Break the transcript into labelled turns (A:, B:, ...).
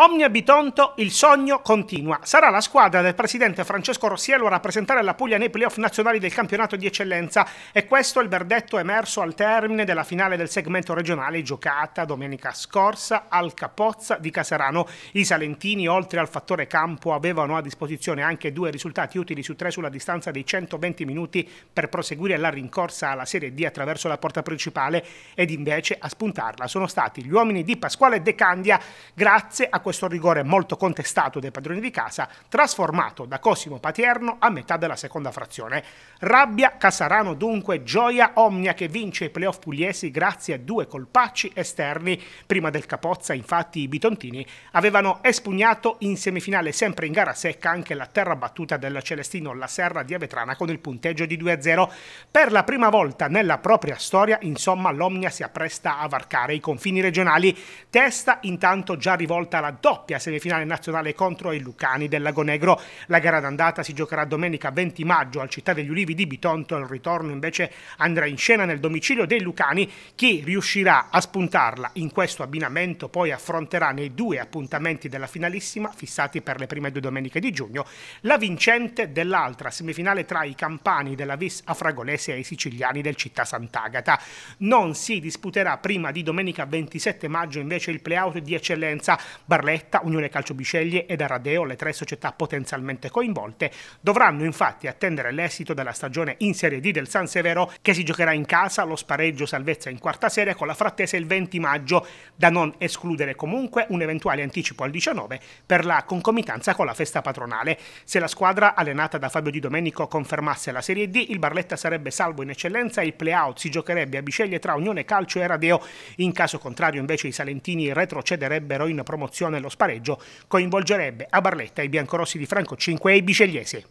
A: Omnia Bitonto, il sogno continua. Sarà la squadra del presidente Francesco Rossiello a rappresentare la Puglia nei playoff nazionali del campionato di eccellenza e questo è il verdetto emerso al termine della finale del segmento regionale giocata domenica scorsa al Capozza di Caserano. I salentini, oltre al fattore campo, avevano a disposizione anche due risultati utili su tre sulla distanza dei 120 minuti per proseguire la rincorsa alla Serie D attraverso la porta principale ed invece a spuntarla sono stati gli uomini di Pasquale De Candia grazie a questo rigore molto contestato dai padroni di casa, trasformato da Cosimo Paterno a metà della seconda frazione. Rabbia Casarano dunque, gioia Omnia che vince i playoff pugliesi grazie a due colpacci esterni. Prima del Capozza infatti i bitontini avevano espugnato in semifinale sempre in gara secca anche la terra battuta del Celestino La Serra di Avetrana con il punteggio di 2-0. Per la prima volta nella propria storia insomma l'Omnia si appresta a varcare i confini regionali. Testa intanto già rivolta alla doppia semifinale nazionale contro i Lucani del Lago Negro. La gara d'andata si giocherà domenica 20 maggio al Città degli Ulivi di Bitonto, il ritorno invece andrà in scena nel domicilio dei Lucani. Chi riuscirà a spuntarla in questo abbinamento poi affronterà nei due appuntamenti della finalissima, fissati per le prime due domeniche di giugno, la vincente dell'altra semifinale tra i campani della Vis Afragolese e i siciliani del Città Sant'Agata. Non si disputerà prima di domenica 27 maggio invece il playout di eccellenza Barletta Barletta, Unione Calcio Bisceglie ed Aradeo, le tre società potenzialmente coinvolte, dovranno infatti attendere l'esito della stagione in Serie D del San Severo che si giocherà in casa lo spareggio salvezza in quarta serie con la frattesa il 20 maggio, da non escludere comunque un eventuale anticipo al 19 per la concomitanza con la festa patronale. Se la squadra allenata da Fabio Di Domenico confermasse la Serie D, il Barletta sarebbe salvo in eccellenza e il play-out si giocherebbe a Bisceglie tra Unione Calcio e Aradeo. In caso contrario invece i salentini retrocederebbero in promozione occasione lo spareggio coinvolgerebbe a Barletta i biancorossi di Franco 5 e i bicegliese.